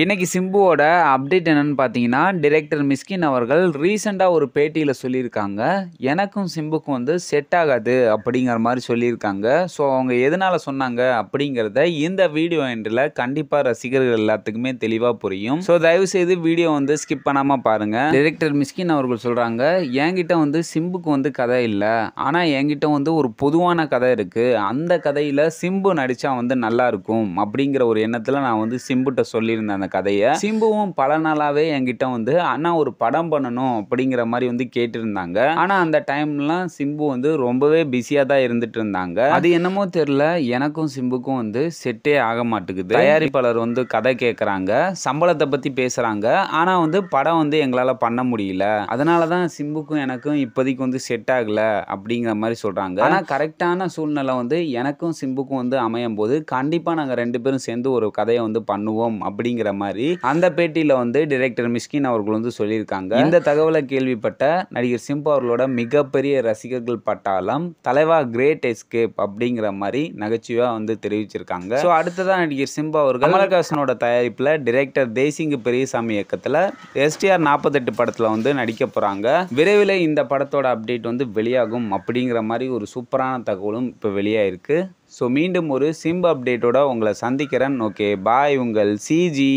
இன்றைக்கி சிம்புவோட அப்டேட் என்னென்னு பார்த்தீங்கன்னா டிரெக்டர் மிஸ்கின் அவர்கள் ரீசெண்டாக ஒரு பேட்டியில் சொல்லியிருக்காங்க எனக்கும் சிம்புக்கும் வந்து செட் ஆகாது அப்படிங்கிற மாதிரி சொல்லியிருக்காங்க ஸோ அவங்க எதனால் சொன்னாங்க அப்படிங்கிறத இந்த வீடியோ என்றில் கண்டிப்பாக ரசிகர்கள் எல்லாத்துக்குமே தெளிவாக புரியும் ஸோ தயவுசெய்து வீடியோ வந்து ஸ்கிப் பண்ணாமல் பாருங்கள் டிரெக்டர் மிஸ்கின் அவர்கள் சொல்கிறாங்க என்கிட்ட வந்து சிம்புக்கு வந்து கதை இல்லை ஆனால் என்கிட்ட வந்து ஒரு பொதுவான கதை இருக்குது அந்த கதையில் சிம்பு நடித்தா வந்து நல்லாயிருக்கும் அப்படிங்கிற ஒரு எண்ணத்தில் நான் வந்து சிம்புகிட்ட சொல்லியிருந்தேன் அந்த கதையை சிம்புவும் பல நாளாகவே என்கிட்ட வந்து அண்ணா ஒரு படம் பண்ணணும் அப்படிங்கிற மாதிரி வந்து கேட்டிருந்தாங்க ஆனால் அந்த டைம்லாம் சிம்பு வந்து ரொம்பவே பிஸியாக தான் இருந்துட்டு இருந்தாங்க அது என்னமோ தெரியல எனக்கும் சிம்புக்கும் வந்து செட்டே ஆக மாட்டேங்குது தயாரிப்பாளர் வந்து கதை கேட்குறாங்க சம்பளத்தை பற்றி பேசுகிறாங்க ஆனால் வந்து படம் வந்து எங்களால் பண்ண முடியல அதனால தான் சிம்புக்கும் எனக்கும் இப்போதைக்கு வந்து செட் ஆகலை அப்படிங்கிற மாதிரி சொல்கிறாங்க ஆனால் கரெக்டான சூழ்நிலை வந்து எனக்கும் சிம்புக்கும் வந்து அமையும் போது கண்டிப்பாக நாங்கள் ரெண்டு பேரும் சேர்ந்து ஒரு கதையை வந்து பண்ணுவோம் அப்படிங்கிற மாதிரி அந்த பேட்டியில் வந்து டிரெக்டர் மிஸ்கின் அவர்கள் வந்து சொல்லியிருக்காங்க இந்த தகவலை கேள்விப்பட்ட நடிகர் சிம்பு அவர்களோட மிகப்பெரிய ரசிகர்கள் பட்டாளம் தலைவா கிரேட் எஸ்கேப் அப்படிங்கிற மாதிரி நகைச்சுவையாக வந்து தெரிவிச்சிருக்காங்க ஸோ அடுத்ததான் நடிகர் சிம்பு அவர்கள் கமலஹாசனோட தயாரிப்பில் டிரெக்டர் தேசிங்கு பெரியசாமி இயக்கத்தில் எஸ்டிஆர் நாற்பத்தெட்டு படத்தில் வந்து நடிக்க போகிறாங்க விரைவில் இந்த படத்தோட அப்டேட் வந்து வெளியாகும் அப்படிங்கிற மாதிரி ஒரு சூப்பரான தகவலும் இப்போ வெளியாயிருக்கு ஸோ மீண்டும் ஒரு சிம் அப்டேட்டோட உங்களை சந்திக்கிறேன் ஓகே பாய் உங்கள் சிஜி